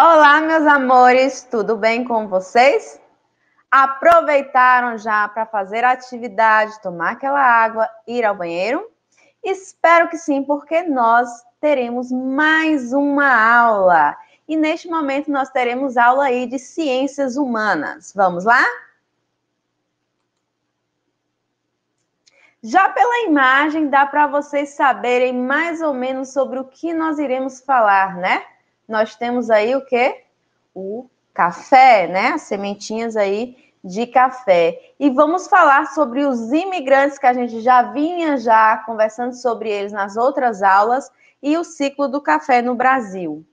Olá, meus amores, tudo bem com vocês? Aproveitaram já para fazer a atividade, tomar aquela água, ir ao banheiro? Espero que sim, porque nós teremos mais uma aula. E neste momento nós teremos aula aí de ciências humanas. Vamos lá? Já pela imagem dá para vocês saberem mais ou menos sobre o que nós iremos falar, né? nós temos aí o quê? O café, né? As sementinhas aí de café. E vamos falar sobre os imigrantes que a gente já vinha já conversando sobre eles nas outras aulas e o ciclo do café no Brasil.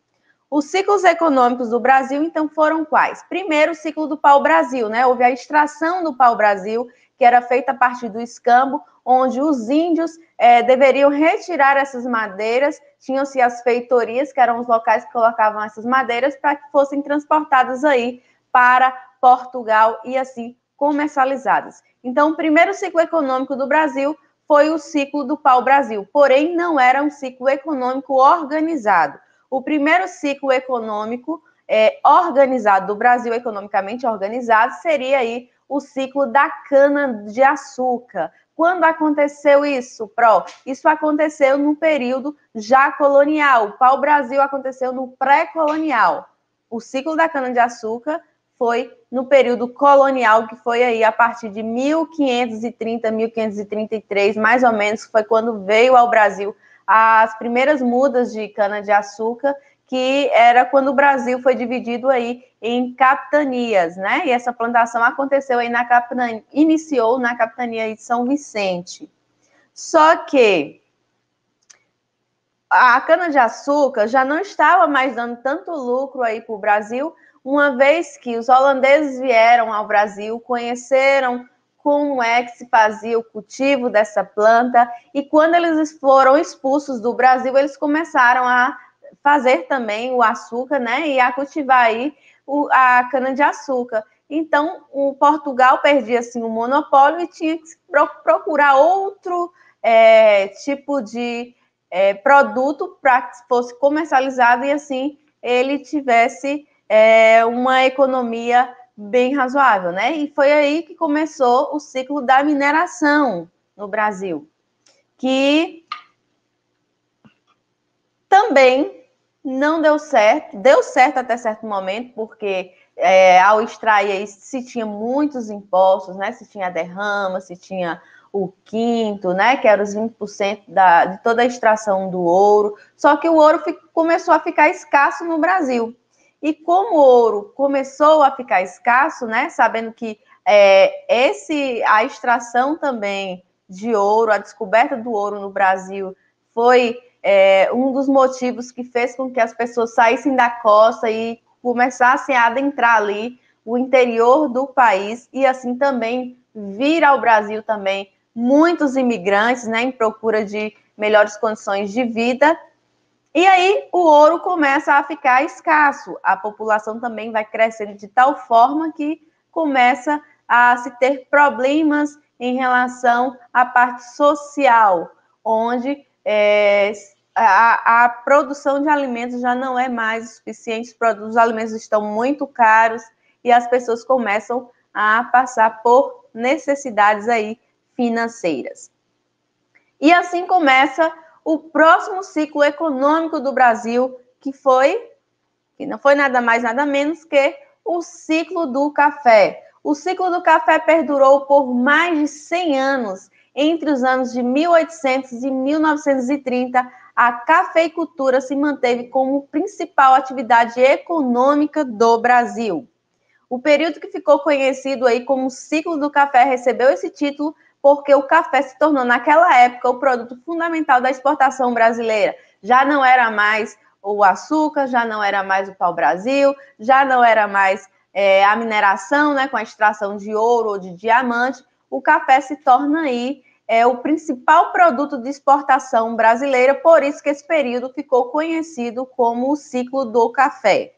Os ciclos econômicos do Brasil, então, foram quais? Primeiro, o ciclo do pau-brasil, né? Houve a extração do pau-brasil que era feita a partir do escambo, onde os índios é, deveriam retirar essas madeiras, tinham-se as feitorias, que eram os locais que colocavam essas madeiras, para que fossem transportadas aí para Portugal e assim comercializadas. Então, o primeiro ciclo econômico do Brasil foi o ciclo do pau-brasil, porém não era um ciclo econômico organizado. O primeiro ciclo econômico é, organizado do Brasil, economicamente organizado, seria aí o ciclo da cana de açúcar. Quando aconteceu isso, Pro? Isso aconteceu no período já colonial. O pau-brasil aconteceu no pré-colonial. O ciclo da cana-de-açúcar foi no período colonial, que foi aí a partir de 1530, 1533, mais ou menos, foi quando veio ao Brasil as primeiras mudas de cana-de-açúcar que era quando o Brasil foi dividido aí em capitanias, né? E essa plantação aconteceu aí na capitania, iniciou na capitania de São Vicente. Só que a cana-de-açúcar já não estava mais dando tanto lucro aí para o Brasil, uma vez que os holandeses vieram ao Brasil, conheceram como é que se fazia o cultivo dessa planta, e quando eles foram expulsos do Brasil, eles começaram a fazer também o açúcar, né? E a cultivar aí o, a cana-de-açúcar. Então, o Portugal perdia assim o monopólio e tinha que procurar outro é, tipo de é, produto para que fosse comercializado e assim ele tivesse é, uma economia bem razoável, né? E foi aí que começou o ciclo da mineração no Brasil, que também não deu certo, deu certo até certo momento, porque é, ao extrair se tinha muitos impostos, né? Se tinha derrama, se tinha o quinto, né? Que era os 20% da, de toda a extração do ouro. Só que o ouro fico, começou a ficar escasso no Brasil. E como o ouro começou a ficar escasso, né? Sabendo que é, esse a extração também de ouro, a descoberta do ouro no Brasil foi é, um dos motivos que fez com que as pessoas saíssem da costa e começassem a adentrar ali o interior do país e assim também vir ao Brasil também muitos imigrantes, né, em procura de melhores condições de vida. E aí o ouro começa a ficar escasso. A população também vai crescendo de tal forma que começa a se ter problemas em relação à parte social, onde é, a, a, produção de alimentos já não é mais suficiente, os alimentos estão muito caros e as pessoas começam a passar por necessidades aí financeiras. E assim começa o próximo ciclo econômico do Brasil, que foi, que não foi nada mais, nada menos que o ciclo do café. O ciclo do café perdurou por mais de 100 anos, entre os anos de 1800 e 1930, a cafeicultura se manteve como principal atividade econômica do Brasil. O período que ficou conhecido aí como ciclo do café recebeu esse título porque o café se tornou naquela época o produto fundamental da exportação brasileira. Já não era mais o açúcar, já não era mais o pau-brasil, já não era mais é, a mineração, né, com a extração de ouro ou de diamante. O café se torna aí é o principal produto de exportação brasileira, por isso que esse período ficou conhecido como o ciclo do café.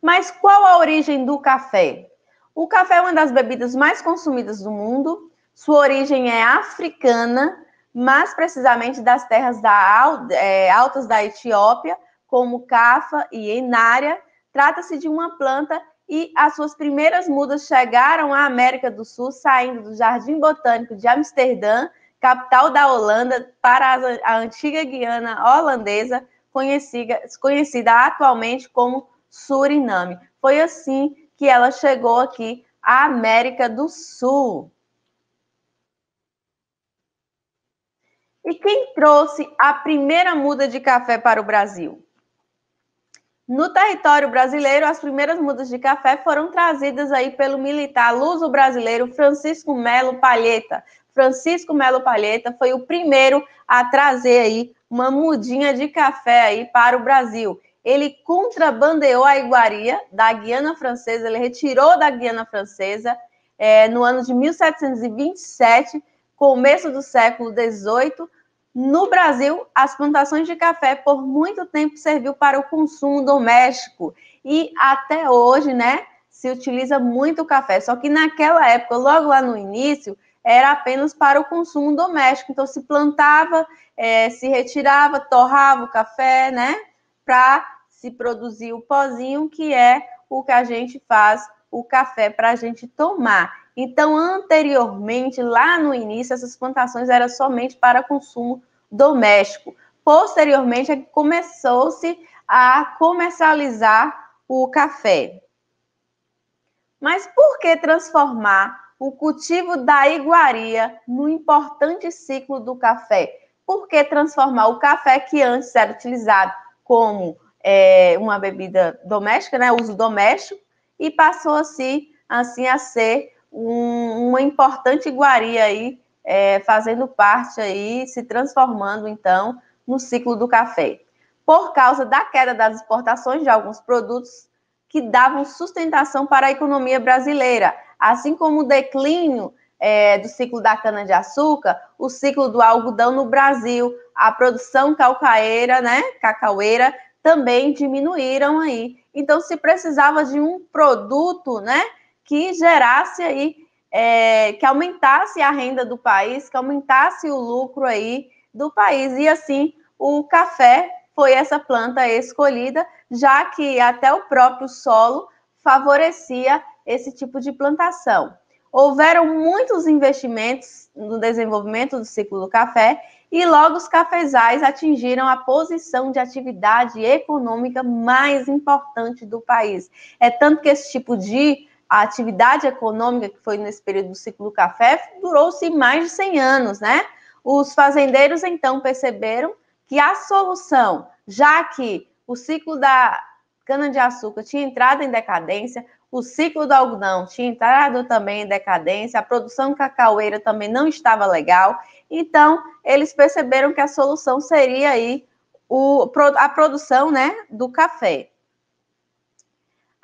Mas qual a origem do café? O café é uma das bebidas mais consumidas do mundo. Sua origem é africana, mais precisamente das terras da, é, altas da Etiópia, como Cafa e Enária. Trata-se de uma planta e as suas primeiras mudas chegaram à América do Sul, saindo do Jardim Botânico de Amsterdã, capital da Holanda, para a antiga Guiana holandesa, conhecida, conhecida atualmente como Suriname. Foi assim que ela chegou aqui à América do Sul. E quem trouxe a primeira muda de café para o Brasil? No território brasileiro, as primeiras mudas de café foram trazidas aí pelo militar luso-brasileiro Francisco Melo Palheta. Francisco Melo Palheta foi o primeiro a trazer aí uma mudinha de café aí para o Brasil. Ele contrabandeou a iguaria da Guiana Francesa, ele retirou da Guiana Francesa é, no ano de 1727, começo do século XVIII, no Brasil, as plantações de café por muito tempo serviu para o consumo doméstico e até hoje, né, se utiliza muito café. Só que naquela época, logo lá no início, era apenas para o consumo doméstico. Então se plantava, é, se retirava, torrava o café, né, para se produzir o pozinho que é o que a gente faz o café para a gente tomar. Então, anteriormente, lá no início, essas plantações eram somente para consumo doméstico. Posteriormente, é que começou-se a comercializar o café. Mas por que transformar o cultivo da iguaria no importante ciclo do café? Por que transformar o café que antes era utilizado como é, uma bebida doméstica, né, uso doméstico, e passou assim, assim a ser um, uma importante iguaria aí, é, fazendo parte aí, se transformando então no ciclo do café. Por causa da queda das exportações de alguns produtos que davam sustentação para a economia brasileira, assim como o declínio é, do ciclo da cana-de-açúcar, o ciclo do algodão no Brasil, a produção calcaeira, né, cacaueira, também diminuíram aí. Então, se precisava de um produto, né, que gerasse aí, é, que aumentasse a renda do país, que aumentasse o lucro aí do país. E assim, o café foi essa planta escolhida, já que até o próprio solo favorecia esse tipo de plantação. Houveram muitos investimentos no desenvolvimento do ciclo do café e logo os cafezais atingiram a posição de atividade econômica mais importante do país. É tanto que esse tipo de a atividade econômica que foi nesse período do ciclo do café durou-se mais de 100 anos, né? Os fazendeiros então perceberam que a solução, já que o ciclo da cana-de-açúcar tinha entrado em decadência, o ciclo do algodão tinha entrado também em decadência, a produção cacaueira também não estava legal, então eles perceberam que a solução seria aí o, a produção né, do café.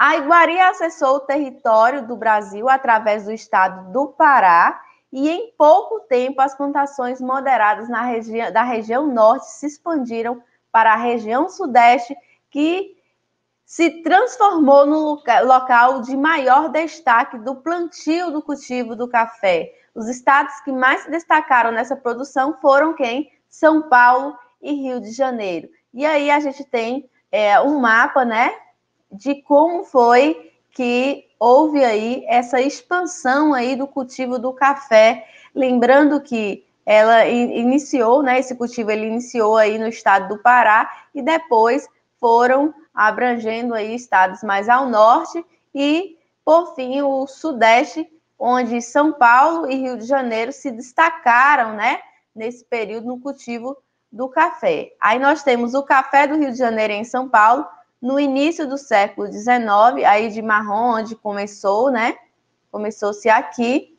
A iguaria acessou o território do Brasil através do estado do Pará e em pouco tempo as plantações moderadas na regi da região norte se expandiram para a região sudeste, que se transformou no loca local de maior destaque do plantio do cultivo do café. Os estados que mais se destacaram nessa produção foram quem? São Paulo e Rio de Janeiro. E aí a gente tem é, um mapa, né, de como foi que houve aí essa expansão aí do cultivo do café, lembrando que ela iniciou, né, esse cultivo ele iniciou aí no estado do Pará e depois foram abrangendo aí estados mais ao norte e por fim o sudeste, onde São Paulo e Rio de Janeiro se destacaram, né, nesse período no cultivo do café. Aí nós temos o café do Rio de Janeiro em São Paulo, no início do século XIX, aí de Marrom, onde começou, né? Começou-se aqui.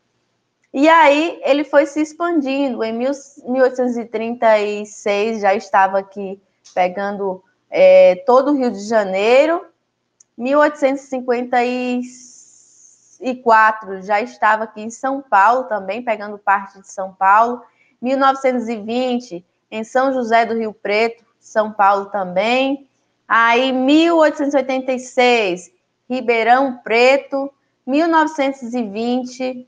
E aí ele foi se expandindo. Em 1836 já estava aqui pegando é, todo o Rio de Janeiro. 1854 já estava aqui em São Paulo também, pegando parte de São Paulo. 1920 em São José do Rio Preto, São Paulo também. Aí, 1886, Ribeirão Preto, 1920,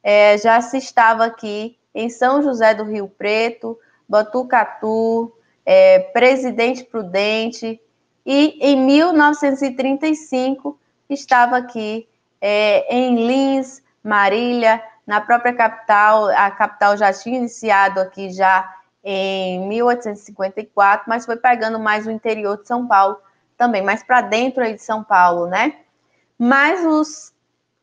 é, já se estava aqui em São José do Rio Preto, Botucatu, é, Presidente Prudente, e em 1935 estava aqui é, em Lins, Marília, na própria capital, a capital já tinha iniciado aqui já em 1854, mas foi pegando mais o interior de São Paulo também, mais para dentro aí de São Paulo, né? Mas os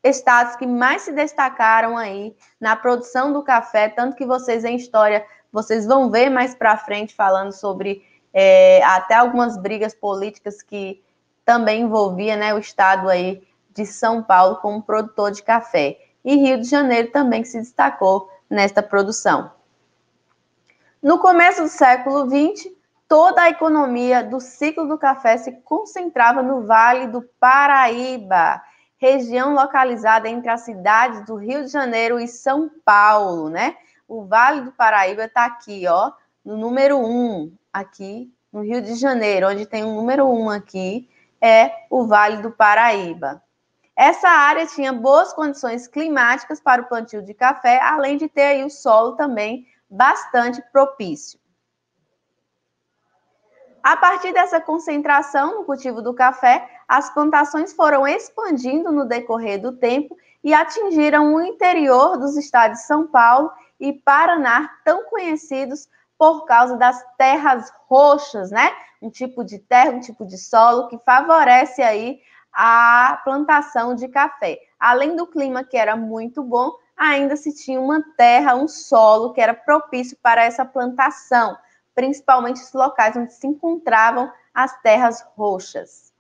estados que mais se destacaram aí na produção do café, tanto que vocês em história, vocês vão ver mais para frente falando sobre é, até algumas brigas políticas que também envolvia né, o estado aí de São Paulo como produtor de café. E Rio de Janeiro também se destacou nesta produção. No começo do século XX, toda a economia do ciclo do café se concentrava no Vale do Paraíba, região localizada entre as cidades do Rio de Janeiro e São Paulo, né? O Vale do Paraíba está aqui, ó, no número um, aqui no Rio de Janeiro, onde tem o um número um aqui, é o Vale do Paraíba. Essa área tinha boas condições climáticas para o plantio de café, além de ter aí o solo também bastante propício. A partir dessa concentração no cultivo do café, as plantações foram expandindo no decorrer do tempo e atingiram o interior dos estados de São Paulo e Paraná, tão conhecidos por causa das terras roxas, né? Um tipo de terra, um tipo de solo que favorece aí a plantação de café. Além do clima que era muito bom, ainda se tinha uma terra, um solo que era propício para essa plantação, principalmente os locais onde se encontravam as terras roxas.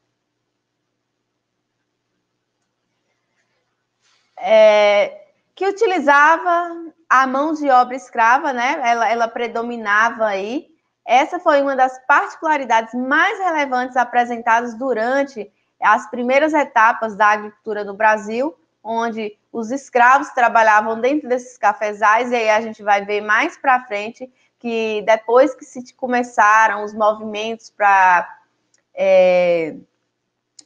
É, que utilizava a mão de obra escrava, né? Ela, ela predominava aí. Essa foi uma das particularidades mais relevantes apresentadas durante as primeiras etapas da agricultura no Brasil, onde os escravos trabalhavam dentro desses cafezais, e aí a gente vai ver mais para frente que depois que se começaram os movimentos para é,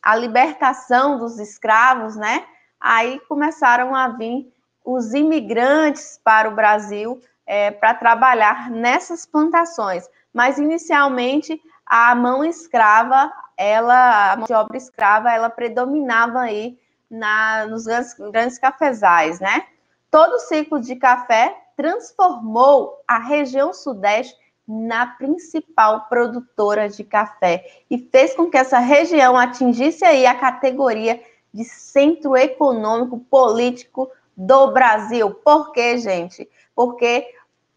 a libertação dos escravos, né? Aí começaram a vir os imigrantes para o Brasil é, para trabalhar nessas plantações. Mas inicialmente a mão escrava, ela, a mão de obra escrava, ela predominava aí na, nos grandes, grandes cafezais, né? Todo o ciclo de café transformou a região sudeste na principal produtora de café e fez com que essa região atingisse aí a categoria de centro econômico político do Brasil. Por quê, gente? Porque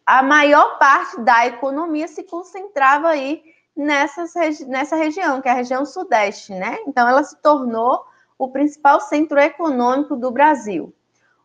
a maior parte da economia se concentrava aí nessas, nessa região, que é a região sudeste, né? Então ela se tornou o principal centro econômico do Brasil.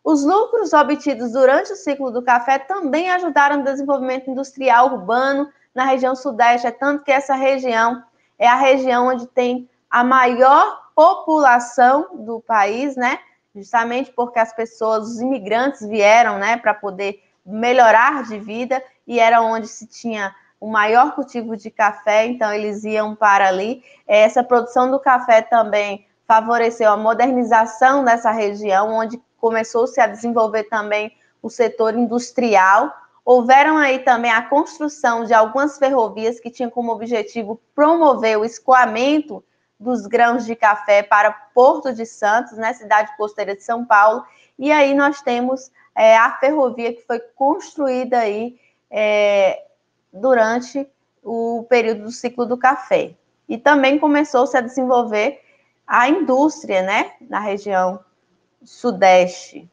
Os lucros obtidos durante o ciclo do café também ajudaram no desenvolvimento industrial urbano na região sudeste, é tanto que essa região é a região onde tem a maior população do país, né? Justamente porque as pessoas, os imigrantes vieram, né, para poder melhorar de vida e era onde se tinha o maior cultivo de café, então eles iam para ali. Essa produção do café também favoreceu a modernização dessa região, onde começou-se a desenvolver também o setor industrial. Houveram aí também a construção de algumas ferrovias que tinham como objetivo promover o escoamento dos grãos de café para Porto de Santos, né, cidade costeira de São Paulo. E aí nós temos é, a ferrovia que foi construída aí é, durante o período do ciclo do café. E também começou-se a desenvolver a indústria, né, na região sudeste.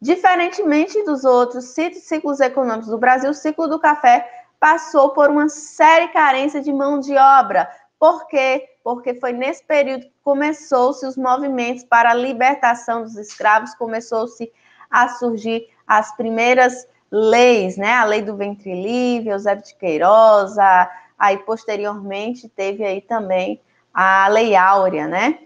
Diferentemente dos outros ciclos econômicos do Brasil, o ciclo do café passou por uma séria carência de mão de obra. Por quê? Porque foi nesse período que começou-se os movimentos para a libertação dos escravos, começou-se a surgir as primeiras leis, né? A lei do ventre livre, Eusébio de Queiroz, aí posteriormente teve aí também a Lei Áurea, né?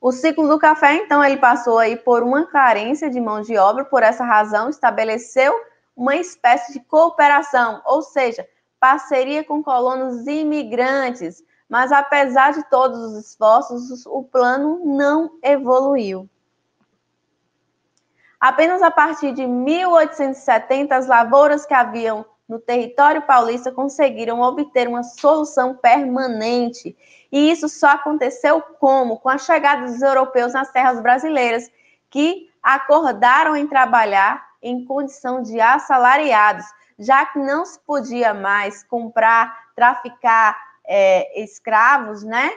O ciclo do café, então, ele passou aí por uma carência de mão de obra, por essa razão estabeleceu uma espécie de cooperação, ou seja, parceria com colonos imigrantes. Mas apesar de todos os esforços, o plano não evoluiu. Apenas a partir de 1870, as lavouras que haviam no território paulista conseguiram obter uma solução permanente. E isso só aconteceu como? Com a chegada dos europeus nas terras brasileiras, que acordaram em trabalhar em condição de assalariados, já que não se podia mais comprar, traficar é, escravos, né?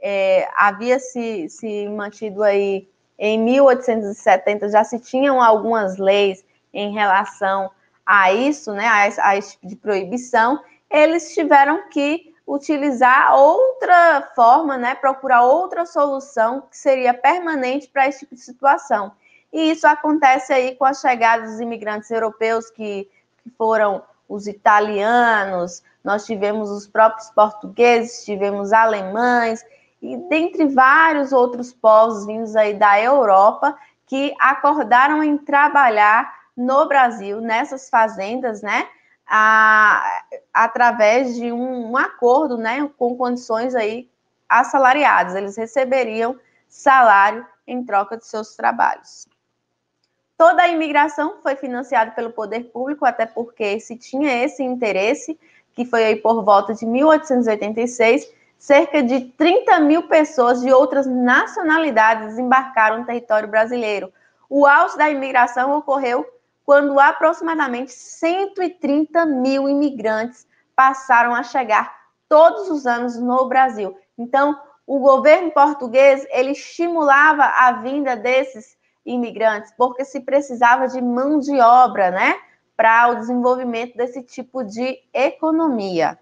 É, havia se, se mantido aí em 1870, já se tinham algumas leis em relação a isso, né, a, a esse tipo de proibição, eles tiveram que utilizar outra forma, né, procurar outra solução que seria permanente para esse tipo de situação. E isso acontece aí com a chegada dos imigrantes europeus que, que foram os italianos, nós tivemos os próprios portugueses, tivemos alemães e dentre vários outros povos vindos aí da Europa que acordaram em trabalhar no Brasil, nessas fazendas, né? A, através de um, um, acordo, né, com condições aí assalariadas, eles receberiam salário em troca de seus trabalhos. Toda a imigração foi financiada pelo poder público, até porque se tinha esse interesse, que foi aí por volta de 1886, cerca de 30 mil pessoas de outras nacionalidades embarcaram no território brasileiro. O auge da imigração ocorreu quando aproximadamente 130 mil imigrantes passaram a chegar todos os anos no Brasil. Então, o governo português ele estimulava a vinda desses imigrantes, porque se precisava de mão de obra, né, para o desenvolvimento desse tipo de economia.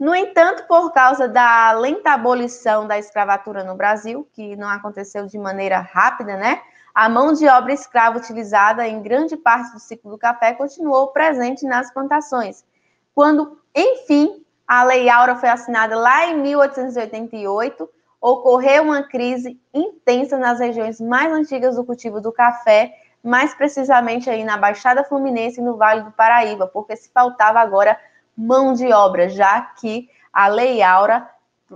No entanto, por causa da lenta abolição da escravatura no Brasil, que não aconteceu de maneira rápida, né? A mão de obra escrava utilizada em grande parte do ciclo do café continuou presente nas plantações. Quando, enfim, a Lei Aura foi assinada lá em 1888, ocorreu uma crise intensa nas regiões mais antigas do cultivo do café, mais precisamente aí na Baixada Fluminense e no Vale do Paraíba, porque se faltava agora mão de obra, já que a Lei Aura,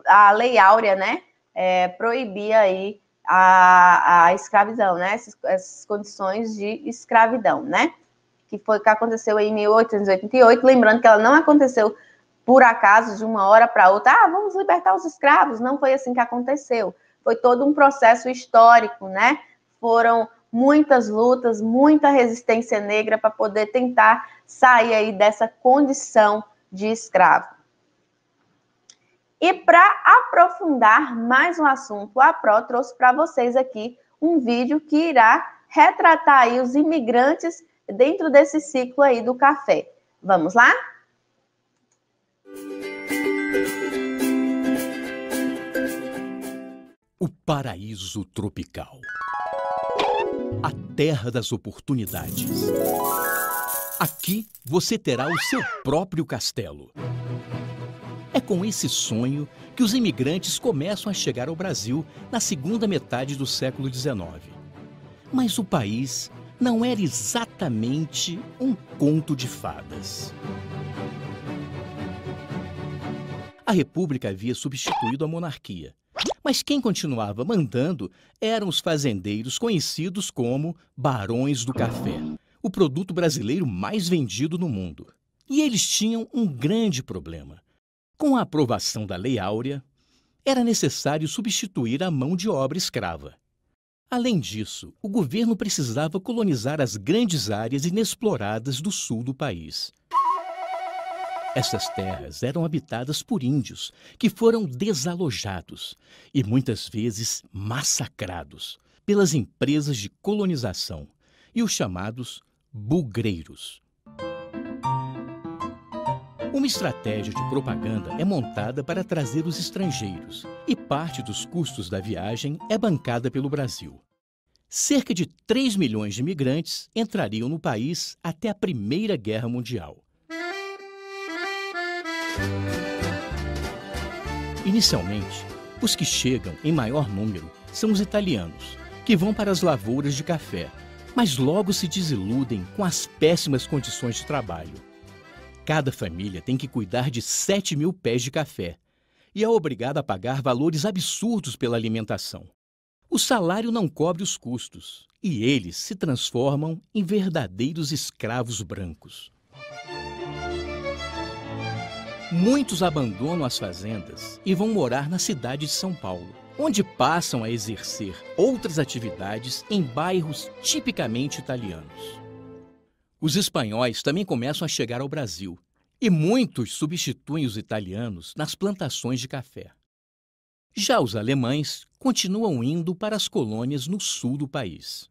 a Lei Áurea, né, é, proibia aí a, a escravidão, né? Essas, essas, condições de escravidão, né? Que foi que aconteceu em 1888, lembrando que ela não aconteceu por acaso de uma hora para outra, ah, vamos libertar os escravos, não foi assim que aconteceu. Foi todo um processo histórico, né? Foram muitas lutas, muita resistência negra para poder tentar sair aí dessa condição de escravo. E para aprofundar mais um assunto, a PRO trouxe para vocês aqui um vídeo que irá retratar aí os imigrantes dentro desse ciclo aí do café. Vamos lá? O paraíso tropical. A terra das oportunidades. Aqui você terá o seu próprio castelo é com esse sonho que os imigrantes começam a chegar ao Brasil na segunda metade do século XIX. Mas o país não era exatamente um conto de fadas. A República havia substituído a monarquia, mas quem continuava mandando eram os fazendeiros conhecidos como Barões do Café, o produto brasileiro mais vendido no mundo. E eles tinham um grande problema com a aprovação da Lei Áurea, era necessário substituir a mão de obra escrava. Além disso, o governo precisava colonizar as grandes áreas inexploradas do sul do país. Essas terras eram habitadas por índios, que foram desalojados e muitas vezes massacrados pelas empresas de colonização e os chamados bugreiros. Uma estratégia de propaganda é montada para trazer os estrangeiros e parte dos custos da viagem é bancada pelo Brasil. Cerca de 3 milhões de imigrantes entrariam no país até a Primeira Guerra Mundial. Inicialmente, os que chegam em maior número são os italianos, que vão para as lavouras de café, mas logo se desiludem com as péssimas condições de trabalho. Cada família tem que cuidar de 7 mil pés de café e é obrigada a pagar valores absurdos pela alimentação. O salário não cobre os custos e eles se transformam em verdadeiros escravos brancos. Muitos abandonam as fazendas e vão morar na cidade de São Paulo, onde passam a exercer outras atividades em bairros tipicamente italianos. Os espanhóis também começam a chegar ao Brasil e muitos substituem os italianos nas plantações de café. Já os alemães continuam indo para as colônias no sul do país.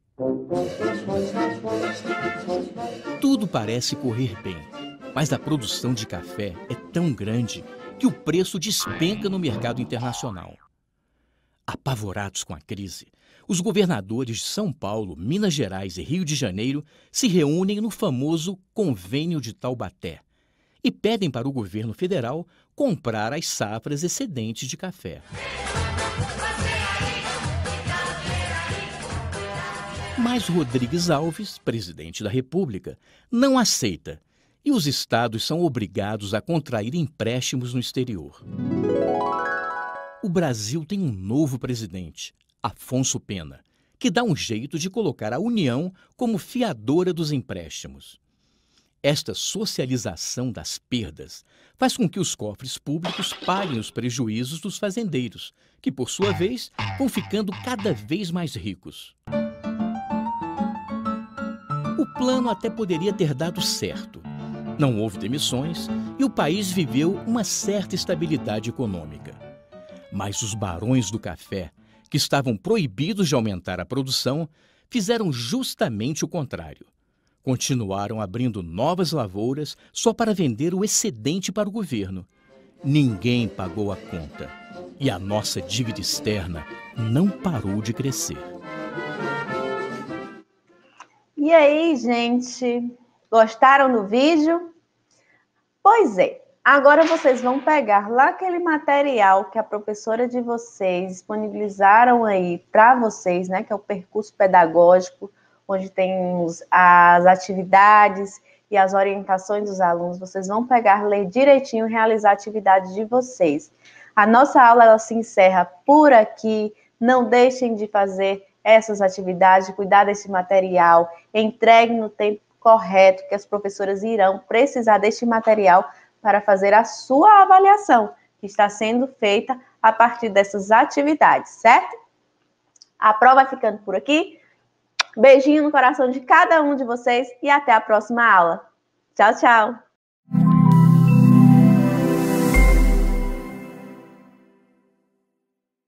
Tudo parece correr bem, mas a produção de café é tão grande que o preço despenca no mercado internacional. Apavorados com a crise, os governadores de São Paulo, Minas Gerais e Rio de Janeiro se reúnem no famoso Convênio de Taubaté e pedem para o governo federal comprar as safras excedentes de café. Mas Rodrigues Alves, presidente da República, não aceita e os estados são obrigados a contrair empréstimos no exterior. O Brasil tem um novo presidente, Afonso Pena, que dá um jeito de colocar a União como fiadora dos empréstimos. Esta socialização das perdas faz com que os cofres públicos paguem os prejuízos dos fazendeiros, que, por sua vez, vão ficando cada vez mais ricos. O plano até poderia ter dado certo. Não houve demissões e o país viveu uma certa estabilidade econômica. Mas os barões do café que estavam proibidos de aumentar a produção, fizeram justamente o contrário. Continuaram abrindo novas lavouras só para vender o excedente para o governo. Ninguém pagou a conta e a nossa dívida externa não parou de crescer. E aí, gente? Gostaram do vídeo? Pois é, Agora vocês vão pegar lá aquele material que a professora de vocês disponibilizaram aí para vocês, né? Que é o percurso pedagógico, onde tem as atividades e as orientações dos alunos. Vocês vão pegar, ler direitinho, realizar a atividade de vocês. A nossa aula ela se encerra por aqui. Não deixem de fazer essas atividades, cuidar desse material, entregue no tempo correto, que as professoras irão precisar deste material para fazer a sua avaliação, que está sendo feita a partir dessas atividades, certo? A prova é ficando por aqui. Beijinho no coração de cada um de vocês e até a próxima aula. Tchau, tchau!